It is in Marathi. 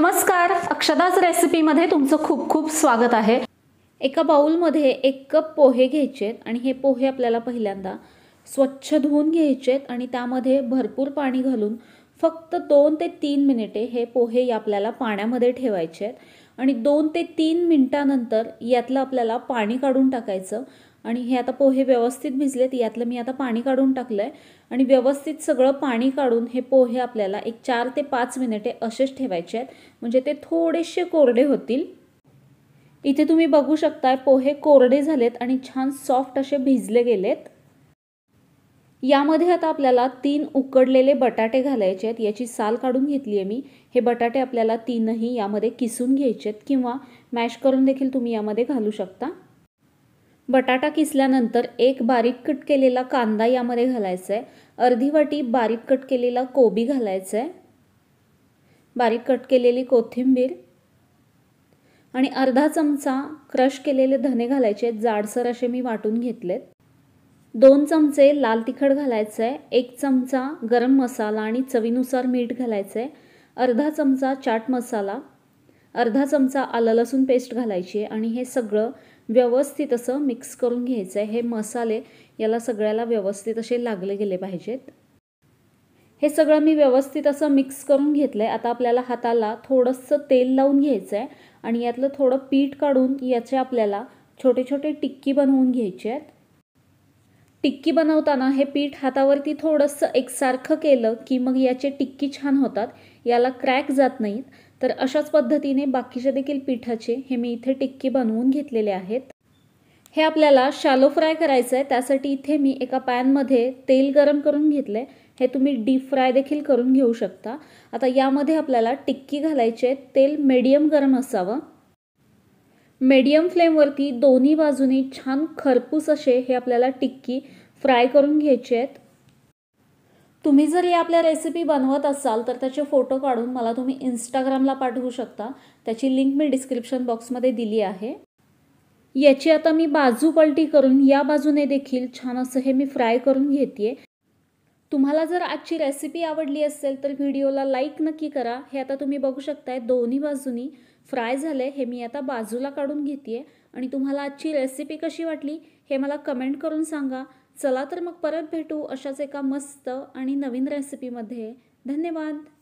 नमस्कार रेसिपी मध्ये तुमचं खूप खूप स्वागत आहे एका बाऊलमध्ये एक कप पोहे घ्यायचेत आणि हे पोहे आपल्याला पहिल्यांदा स्वच्छ धुवून घ्यायचेत आणि त्यामध्ये भरपूर पाणी घालून फक्त दोन ते तीन मिनिटे हे पोहे आपल्याला पाण्यामध्ये ठेवायचे आहेत आणि दोन ते तीन मिनटानंतर यातलं आपल्याला पाणी काढून टाकायचं आणि हे आता पोहे व्यवस्थित भिजलेत यातलं मी आता पाणी काढून टाकलं आहे आणि व्यवस्थित सगळं पाणी काढून हे पोहे आपल्याला एक चार ते पाच मिनिटे असेच ठेवायचे आहेत म्हणजे ते थोडेसे कोरडे होतील इथे तुम्ही बघू शकताय पोहे कोरडे झालेत आणि छान सॉफ्ट असे भिजले गेलेत यामध्ये आता आपल्याला तीन उकडलेले बटाटे घालायचे आहेत याची साल काढून घेतली आहे मी हे बटाटे आपल्याला तीनही यामध्ये किसून घ्यायचे आहेत किंवा मॅश करून देखील तुम्ही यामध्ये घालू शकता बटाटा किसल्यानंतर एक बारीक कट केलेला कांदा यामध्ये घालायचा आहे अर्धी वाटी बारीक कट केलेला कोबी घालायचा आहे बारीक कट केलेली कोथिंबीर आणि अर्धा चमचा क्रश केलेले धने घालायचे आहेत जाडसर असे मी वाटून घेतलेत दोन चमचे लाल तिखट घालायचं आहे एक चमचा गरम मसाला आणि चवीनुसार मीठ घालायचं आहे अर्धा चमचा चाट मसाला अर्धा चमचा आलं लसूण पेस्ट घालायची आहे आणि हे सगळं व्यवस्थित असं मिक्स करून घ्यायचं आहे हे मसाले याला सगळ्याला व्यवस्थित असे लागले गेले पाहिजेत हे सगळं मी व्यवस्थित असं मिक्स करून घेतलं आहे आता आपल्याला हाताला थोडंसं तेल लावून घ्यायचं आहे आणि यातलं थोडं पीठ काढून याचे आपल्याला छोटे छोटे टिक्की बनवून घ्यायचे आहेत टिक्की बनवताना हे पीठ हातावरती थोडंसं एकसारखं केलं की मग याचे टिक्की छान होतात याला क्रॅक जात नाहीत तर अशाच पद्धतीने बाकीचे देखील पिठाचे हे मी इथे टिक्की बनवून घेतलेले आहेत हे आपल्याला शालो फ्राय करायचं आहे त्यासाठी इथे मी एका पॅनमध्ये तेल गरम करून घेतलं आहे हे तुम्ही डीप फ्राय देखील करून घेऊ शकता आता यामध्ये आपल्याला टिक्की घालायची आहे तेल मीडियम गरम असावं मीडियम फ्लेमवरती दोन्ही बाजूने छान खरपूस असे हे आपल्याला टिक्की फ्राय करून घ्यायचे आहेत तुम्ही जर या आपल्या रेसिपी बनवत असाल तर त्याचे फोटो काढून मला तुम्ही इंस्टाग्रामला पाठवू शकता त्याची लिंक मी डिस्क्रिप्शन बॉक्समध्ये दिली आहे याची आता मी बाजू पलटी करून या बाजूने देखील छान असं हे मी फ्राय करून घेते तुम्हाला जर आजची रेसिपी आवडली असेल तर व्हिडिओला लाईक नक्की करा हे आता तुम्ही बघू शकताय दोन्ही बाजूनी फ्राय झाले हे मी आता बाजूला काढून घेते आणि तुम्हाला आजची रेसिपी कशी वाटली हे मला कमेंट करून सांगा चला तर मग परत भेटू अशाच एका मस्त आणि नवीन रेसिपीमध्ये धन्यवाद